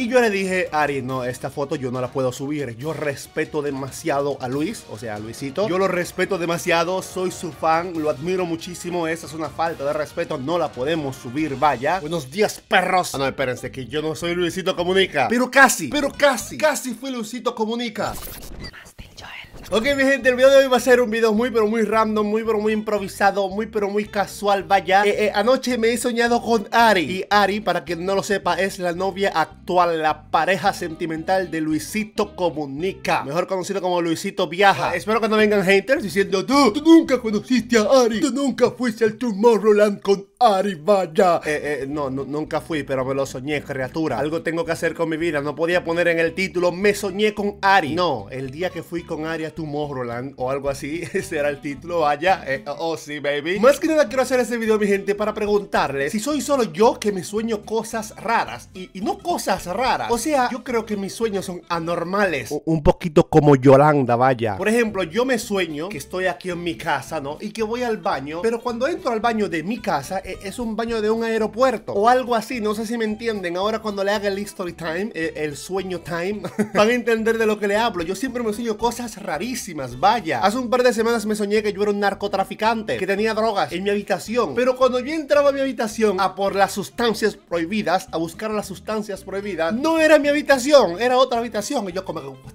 Y yo le dije, Ari, no, esta foto yo no la puedo subir. Yo respeto demasiado a Luis, o sea, a Luisito. Yo lo respeto demasiado, soy su fan, lo admiro muchísimo. Esa es una falta de respeto, no la podemos subir, vaya. Buenos días, perros. Ah, no, espérense, que yo no soy Luisito Comunica. Pero casi, pero casi, casi fui Luisito Comunica. Ok, mi gente, el video de hoy va a ser un video muy, pero muy random, muy, pero muy improvisado, muy, pero muy casual, vaya. Eh, eh, anoche me he soñado con Ari. Y Ari, para quien no lo sepa, es la novia actual, la pareja sentimental de Luisito Comunica. Mejor conocido como Luisito Viaja. Ah, espero que no vengan haters diciendo, tú, tú nunca conociste a Ari. Tú nunca fuiste al Roland con Ari, vaya. Eh, eh, no, no, nunca fui, pero me lo soñé, criatura. Algo tengo que hacer con mi vida. No podía poner en el título, me soñé con Ari. No, el día que fui con Ari a o algo así. Ese era el título, vaya. Eh, oh, oh, sí, baby. Más que nada quiero hacer este video, mi gente, para preguntarles si soy solo yo que me sueño cosas raras. Y, no cosas raras. O sea, yo creo que mis sueños son anormales. un poquito como Yolanda, vaya. Por ejemplo, yo me sueño que estoy aquí en mi casa, ¿no? Y que voy al baño. Pero cuando entro al baño de mi casa, eh, es un baño de un aeropuerto. O algo así, no sé si me entienden. Ahora cuando le haga el history time, eh, el sueño time, van a entender de lo que le hablo. Yo siempre me sueño cosas rarísimas vaya. Hace un par de semanas me soñé que yo era un narcotraficante, que tenía drogas en mi habitación. Pero cuando yo entraba a mi habitación a por las sustancias prohibidas, a buscar las sustancias prohibidas, no era mi habitación, era otra habitación. Y yo como, what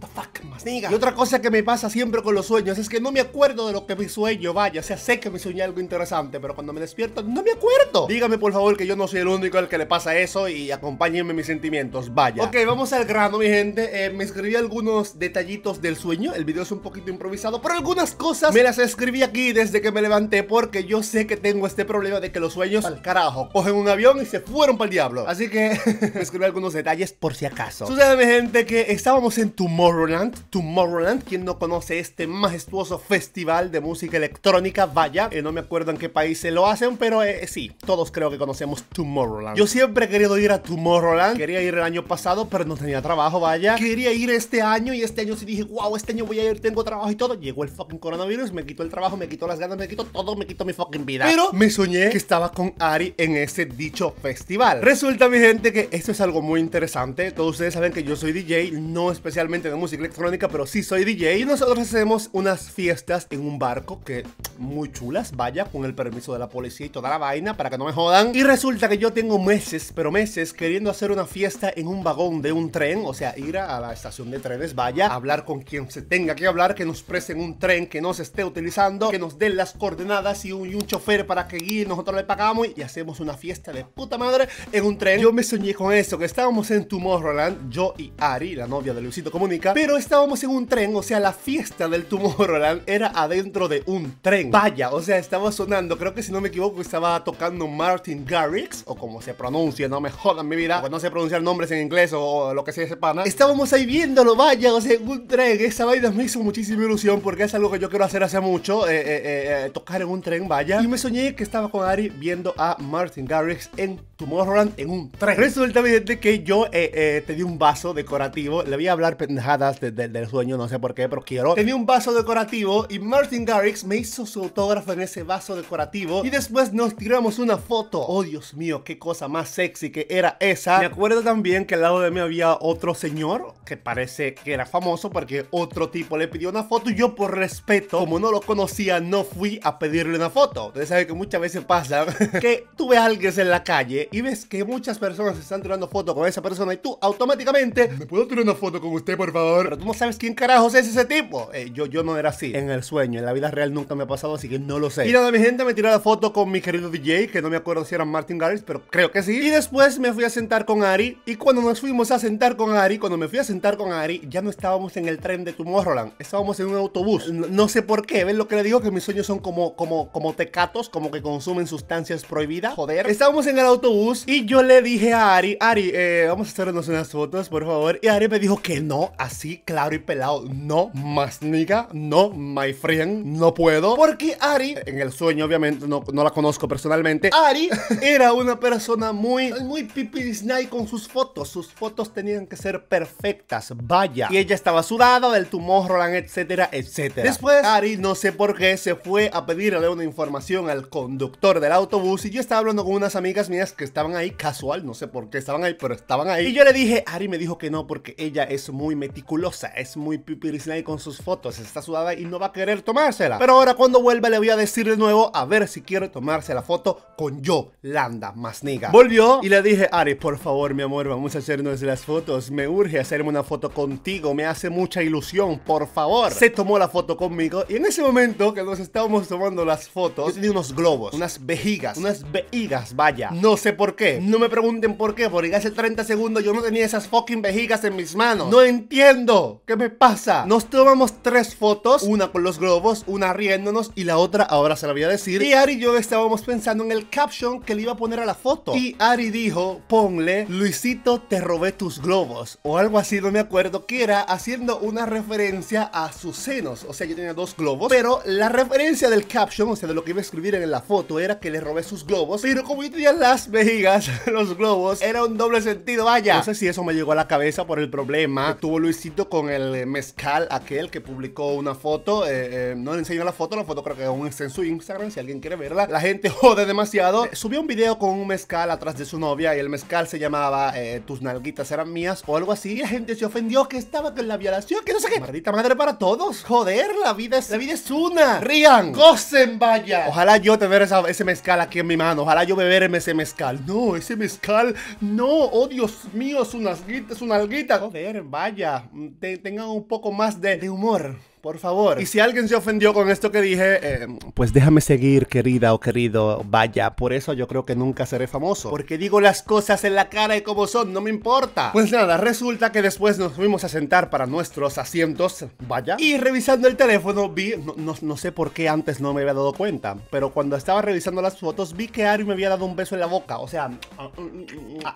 y otra cosa que me pasa siempre con los sueños es que no me acuerdo de lo que me sueño, vaya. O sea, sé que me soñé algo interesante, pero cuando me despierto no me acuerdo. Dígame por favor que yo no soy el único al que le pasa eso y acompáñenme mis sentimientos, vaya. Ok, vamos al grano, mi gente. Eh, me escribí algunos detallitos del sueño. El video es un poquito improvisado, pero algunas cosas me las escribí aquí desde que me levanté porque yo sé que tengo este problema de que los sueños al carajo cogen un avión y se fueron para el diablo. Así que me escribí algunos detalles por si acaso. Sucede, mi gente, que estábamos en Tomorrowland Tomorrowland. Quien no conoce este majestuoso festival de música electrónica, vaya, eh, no me acuerdo en qué país se lo hacen, pero eh, sí, todos creo que conocemos Tomorrowland. Yo siempre he querido ir a Tomorrowland, quería ir el año pasado, pero no tenía trabajo, vaya. Quería ir este año y este año sí dije, wow, este año voy a ir, tengo trabajo y todo. Llegó el fucking coronavirus, me quitó el trabajo, me quitó las ganas, me quitó todo, me quitó mi fucking vida. Pero me soñé que estaba con Ari en ese dicho festival. Resulta, mi gente, que esto es algo muy interesante. Todos ustedes saben que yo soy DJ, no especialmente de música electrónica pero sí soy DJ. Y nosotros hacemos unas fiestas en un barco que muy chulas, vaya, con el permiso de la policía y toda la vaina para que no me jodan. Y resulta que yo tengo meses, pero meses, queriendo hacer una fiesta en un vagón de un tren, o sea, ir a la estación de trenes, vaya, hablar con quien se tenga que hablar, que nos presten un tren que no se esté utilizando, que nos den las coordenadas y un, chofer para que guíe, nosotros le pagamos y hacemos una fiesta de puta madre en un tren. Yo me soñé con eso, que estábamos en Roland yo y Ari, la novia de Luisito Comunica, pero estábamos en un tren, o sea, la fiesta del Tomorrowland era adentro de un tren. Vaya, o sea, estaba sonando, creo que si no me equivoco, estaba tocando Martin Garrix, o como se pronuncia, no me jodan mi vida, pues no sé pronunciar nombres en inglés o lo que sea pana. Estábamos ahí viéndolo, vaya, o sea, un tren. Esa vaina me hizo muchísima ilusión porque es algo que yo quiero hacer hace mucho, eh, eh, eh, tocar en un tren, vaya. Y me soñé que estaba con Ari viendo a Martin Garrix en Tomorrowland en un tren. Resulta, evidente que yo te di un vaso decorativo, le voy a hablar pendejadas desde de del sueño, no sé por qué, pero quiero. Tenía un vaso decorativo y Martin Garrix me hizo su autógrafo en ese vaso decorativo y después nos tiramos una foto. Oh, Dios mío, qué cosa más sexy que era esa. Me acuerdo también que al lado de mí había otro señor que parece que era famoso porque otro tipo le pidió una foto y yo por respeto, como no lo conocía, no fui a pedirle una foto. Ustedes saben que muchas veces pasa que tú ves a alguien en la calle y ves que muchas personas están tirando fotos con esa persona y tú automáticamente, ¿me puedo tirar una foto con usted, por favor? Pero tú no sabes quién carajos es ese tipo. Eh, yo, yo no era así en el sueño, en la vida real nunca me ha pasado, así que no lo sé. Y nada, mi gente me tiró la foto con mi querido DJ, que no me acuerdo si era Martin Garrix, pero creo que sí. Y después me fui a sentar con Ari, y cuando nos fuimos a sentar con Ari, cuando me fui a sentar con Ari, ya no estábamos en el tren de Roland, estábamos en un autobús. No, sé por qué, ¿Ven lo que le digo? Que mis sueños son como, como, como tecatos, como que consumen sustancias prohibidas, joder. Estábamos en el autobús y yo le dije a Ari, Ari, eh, vamos a hacernos unas fotos, por favor. Y Ari me dijo que no, así, claro pelado. No, más niga, no, my friend, no puedo. Porque Ari, en el sueño, obviamente, no, la conozco personalmente. Ari era una persona muy, muy pipi Disney con sus fotos. Sus fotos tenían que ser perfectas, vaya. Y ella estaba sudada del tumor, Roland, etcétera, etcétera. Después, Ari, no sé por qué, se fue a pedirle una información al conductor del autobús. Y yo estaba hablando con unas amigas mías que estaban ahí casual, no sé por qué estaban ahí, pero estaban ahí. Y yo le dije, Ari me dijo que no, porque ella es muy meticulosa, es muy pipirislay con sus fotos, está sudada y no va a querer tomársela. Pero ahora cuando vuelva le voy a decir de nuevo a ver si quiere tomarse la foto con yo, Landa Masniga. Volvió y le dije, Ari, por favor, mi amor, vamos a hacernos las fotos. Me urge hacerme una foto contigo, me hace mucha ilusión, por favor. Se tomó la foto conmigo y en ese momento que nos estábamos tomando las fotos, yo unos globos, unas vejigas, unas vejigas, vaya. No sé por qué, no me pregunten por qué, porque hace 30 segundos yo no tenía esas fucking vejigas en mis manos. No entiendo me pasa? Nos tomamos tres fotos, una con los globos, una riéndonos y la otra ahora se la voy a decir. Y Ari y yo estábamos pensando en el caption que le iba a poner a la foto. Y Ari dijo, ponle, Luisito, te robé tus globos. O algo así, no me acuerdo, que era haciendo una referencia a sus senos. O sea, yo tenía dos globos, pero la referencia del caption, o sea, de lo que iba a escribir en la foto, era que le robé sus globos. Pero como yo tenía las vejigas, los globos, era un doble sentido, vaya. No sé si eso me llegó a la cabeza por el problema que tuvo Luisito con el eh, mezcal aquel que publicó una foto. Eh, eh, no le enseño la foto, la foto creo que aún está en su Instagram, si alguien quiere verla. La gente jode demasiado. subió un video con un mezcal atrás de su novia y el mezcal se llamaba Tus nalguitas eran mías o algo así. Y la gente se ofendió que estaba con la violación, que no sé qué. Maldita madre para todos. Joder, la vida es, la vida es una. Rían, gocen, vaya. Ojalá yo tener esa, ese mezcal aquí en mi mano. Ojalá yo beberme ese mezcal. No, ese mezcal, no. Oh, Dios mío, es una es una nalguita Joder, vaya. Mm, tengan un poco más de, de humor. Por favor. Y si alguien se ofendió con esto que dije, eh, pues déjame seguir, querida o querido. Vaya, por eso yo creo que nunca seré famoso. Porque digo las cosas en la cara y como son, no me importa. Pues nada, resulta que después nos fuimos a sentar para nuestros asientos. Vaya. Y revisando el teléfono vi, no, no, sé por qué antes no me había dado cuenta, pero cuando estaba revisando las fotos vi que Ari me había dado un beso en la boca. O sea,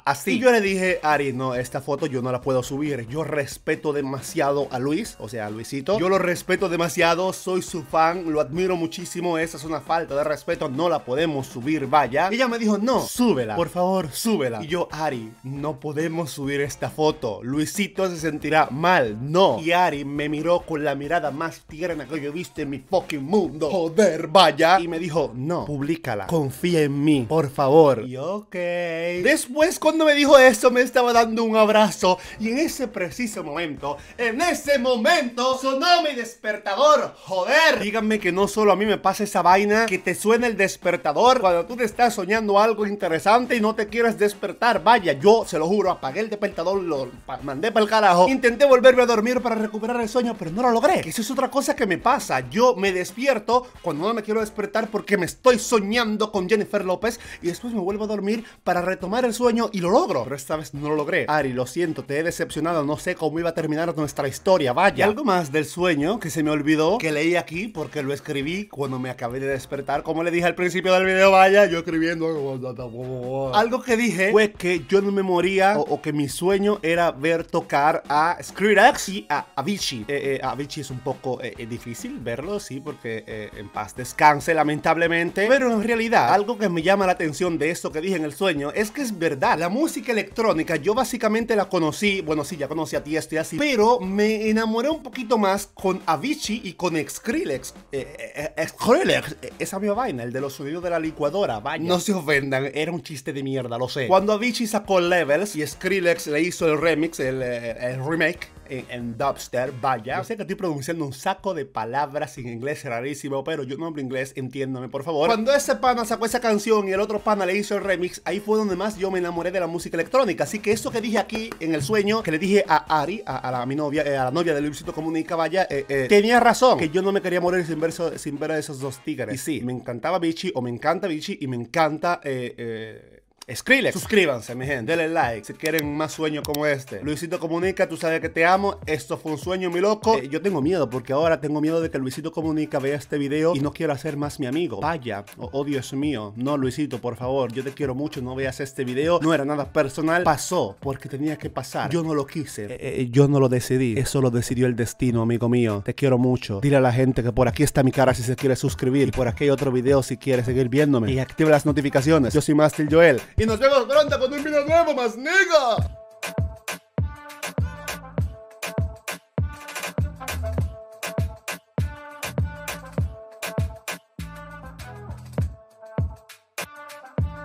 así. Y yo le dije, Ari, no, esta foto yo no la puedo subir. Yo respeto demasiado a Luis, o sea, a Luisito. Yo lo respeto respeto demasiado, soy su fan, lo admiro muchísimo, esa es una falta de respeto, no la podemos subir, vaya. ella me dijo, no, súbela, por favor, súbela. Y yo, Ari, no podemos subir esta foto, Luisito se sentirá mal, no. Y Ari me miró con la mirada más tierna que yo he visto en mi fucking mundo, joder, vaya. Y me dijo, no, publícala, confía en mí, por favor. Y ok. Después cuando me dijo eso, me estaba dando un abrazo y en ese preciso momento, en ese momento, sonó mi despertador, joder. Díganme que no solo a mí me pasa esa vaina, que te suena el despertador cuando tú te estás soñando algo interesante y no te quieres despertar. Vaya, yo se lo juro, apagué el despertador, lo mandé para el carajo. Intenté volverme a dormir para recuperar el sueño, pero no lo logré. Que eso es otra cosa que me pasa. Yo me despierto cuando no me quiero despertar porque me estoy soñando con Jennifer López y después me vuelvo a dormir para retomar el sueño y lo logro. Pero esta vez no lo logré. Ari, lo siento, te he decepcionado. No sé cómo iba a terminar nuestra historia. Vaya. Algo más del sueño que se me olvidó, que leí aquí porque lo escribí cuando me acabé de despertar. Como le dije al principio del video, vaya, yo escribiendo. Algo que dije fue que yo no me moría o, que mi sueño era ver tocar a Skrillex y a Avicii. Eh, eh, Avicii es un poco eh, difícil verlo, sí, porque en paz descanse, lamentablemente. Pero en realidad, algo que me llama la atención de esto que dije en el sueño es que es verdad. La música electrónica, yo básicamente la conocí, bueno, sí, ya conocí a ti, estoy así, pero me enamoré un poquito más con Avicii y con Skrillex. Eh, eh, eh, Skrillex, esa misma vaina, el de los sonidos de la licuadora, vaina. No se ofendan, era un chiste de mierda, lo sé. Cuando Avicii sacó Levels y Skrillex le hizo el remix, el remake, en, Dubster vaya. sé que estoy pronunciando un saco de palabras en inglés rarísimo, pero yo no hablo inglés, entiéndame, por favor. Cuando ese pana sacó esa canción y el otro pana le hizo el remix, ahí fue donde más yo me enamoré de la música electrónica. Así que eso que dije aquí en el sueño, que le dije a Ari, a, mi novia, eh, a la novia de Luisito Comunica, vaya, eh, eh, tenía razón, que yo no me quería morir sin ver, sin ver a esos dos tigres. Y sí, me encantaba Bichi, o me encanta Bichi, y me encanta... eh, eh Skrillex. Suscríbanse, mi gente, denle like si quieren más sueños como este. Luisito Comunica, tú sabes que te amo. Esto fue un sueño, mi loco. Eh, yo tengo miedo porque ahora tengo miedo de que Luisito Comunica vea este video y no quiera ser más mi amigo. Vaya, oh, Dios mío. No, Luisito, por favor, yo te quiero mucho, no veas este video. No era nada personal, pasó porque tenía que pasar. Yo no lo quise, eh, eh, yo no lo decidí. Eso lo decidió el destino, amigo mío. Te quiero mucho. Dile a la gente que por aquí está mi cara si se quiere suscribir y por aquí hay otro video si quiere seguir viéndome y activa las notificaciones. Yo soy Mastil Joel y nos vemos pronto con un video nuevo, más negro.